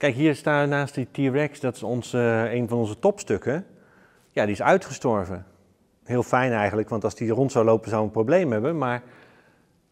Kijk, hier staat naast die T-Rex, dat is onze, een van onze topstukken. Ja, die is uitgestorven. Heel fijn eigenlijk, want als die rond zou lopen zou we een probleem hebben. Maar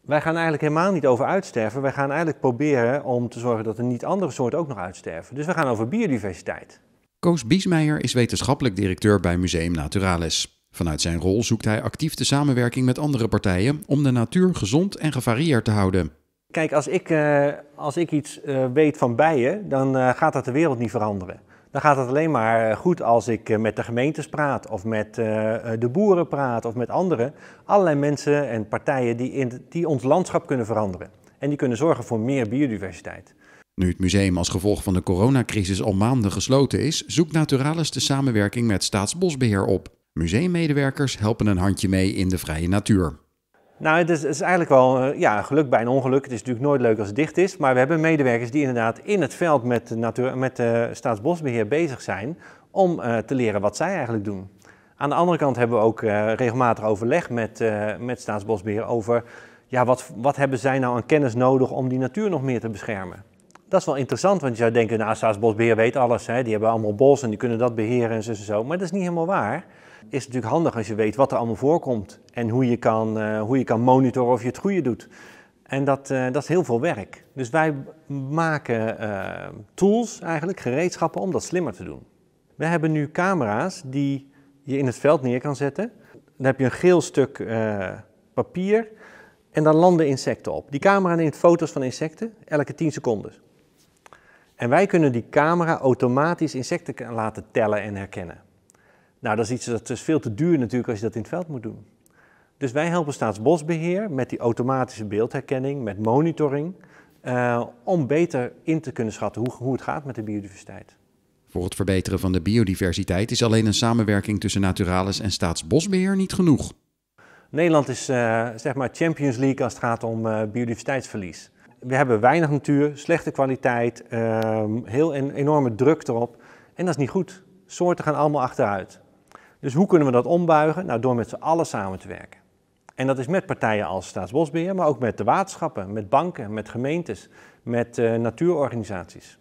wij gaan eigenlijk helemaal niet over uitsterven. Wij gaan eigenlijk proberen om te zorgen dat er niet andere soorten ook nog uitsterven. Dus we gaan over biodiversiteit. Koos Biesmeijer is wetenschappelijk directeur bij Museum Naturalis. Vanuit zijn rol zoekt hij actief de samenwerking met andere partijen om de natuur gezond en gevarieerd te houden. Kijk, als ik, eh, als ik iets eh, weet van bijen, dan eh, gaat dat de wereld niet veranderen. Dan gaat het alleen maar goed als ik met de gemeentes praat, of met de boeren praat, of met anderen. Allerlei mensen en partijen die, in, die ons landschap kunnen veranderen. En die kunnen zorgen voor meer biodiversiteit. Nu het museum als gevolg van de coronacrisis al maanden gesloten is, zoekt Naturalis de samenwerking met Staatsbosbeheer op. Museummedewerkers helpen een handje mee in de vrije natuur. Nou, het is, eigenlijk wel eh, ja, geluk bij een ongeluk. Het is natuurlijk nooit leuk als het dicht is. Maar we hebben medewerkers die inderdaad in het veld met, natuur, met Staatsbosbeheer bezig zijn om eh, te leren wat zij eigenlijk doen. Aan de andere kant hebben we ook eh, regelmatig overleg met, met Staatsbosbeheer over ja, wat, wat hebben zij nou aan kennis nodig om die natuur nog meer te beschermen. Dat is wel interessant, want je zou denken, nou, bosbeheer weet alles. Hè? Die hebben allemaal bos en die kunnen dat beheren en zo en zo. Maar dat is niet helemaal waar. Is natuurlijk handig als je weet wat er allemaal voorkomt en hoe je kan, eh, hoe je kan monitoren of je het goede doet. En dat, eh, dat is heel veel werk. Dus wij maken eh, tools eigenlijk, gereedschappen om dat slimmer te doen. We hebben nu camera's die je in het veld neer kan zetten. Dan heb je een geel stuk papier en daar landen insecten op. Die camera neemt foto's van insecten elke 10 seconden. En wij kunnen die camera automatisch insecten laten tellen en herkennen. Nou, dat is iets dat is veel te duur natuurlijk als je dat in het veld moet doen. Dus wij helpen Staatsbosbeheer met die automatische beeldherkenning, met monitoring, eh, om beter in te kunnen schatten hoe, hoe het gaat met de biodiversiteit. Voor het verbeteren van de biodiversiteit is alleen een samenwerking tussen Naturalis en Staatsbosbeheer niet genoeg. Nederland is eh, zeg maar Champions League als het gaat om eh, biodiversiteitsverlies we hebben weinig natuur, slechte kwaliteit, ehm, heel enorme druk erop. En dat is niet goed. Soorten gaan allemaal achteruit. Dus hoe kunnen we dat ombuigen? Nou, door met z'n allen samen te werken. En dat is met partijen als Staatsbosbeheer, maar ook met de waterschappen, met banken, met gemeentes, met eh, natuurorganisaties.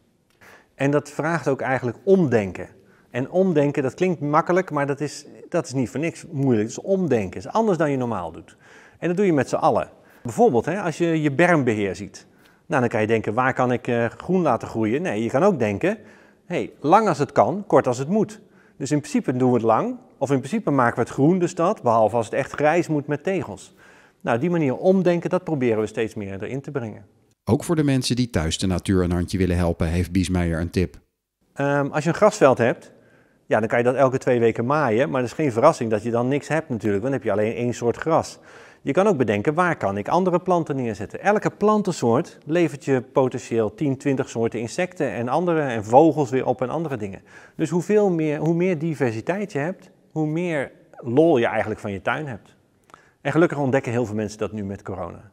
En dat vraagt ook eigenlijk omdenken. En omdenken, dat klinkt makkelijk, maar dat is, dat is niet voor niks moeilijk. Dat is omdenken, het is anders dan je normaal doet. En dat doe je met z'n allen. Bijvoorbeeld, hè, als je je bermbeheer ziet. Nou, dan kan je denken, waar kan ik eh, groen laten groeien? Nee, je kan ook denken, hey, lang als het kan, kort als het moet. Dus in principe doen we het lang, of in principe maken we het groen de stad, behalve als het echt grijs moet met tegels. Nou, die manier omdenken, dat proberen we steeds meer erin te brengen. Ook voor de mensen die thuis de natuur een handje willen helpen, heeft Biesmeijer een tip. Ehm, als je een grasveld hebt, ja, dan kan je dat elke twee weken maaien. Maar dat is geen verrassing dat je dan niks hebt natuurlijk, want dan heb je alleen één soort gras. Je kan ook bedenken, waar kan ik andere planten neerzetten? Elke plantensoort levert je potentieel 10, 20 soorten insecten en andere en vogels weer op en andere dingen. Dus hoeveel meer, hoe meer diversiteit je hebt, hoe meer lol je eigenlijk van je tuin hebt. En gelukkig ontdekken heel veel mensen dat nu met corona.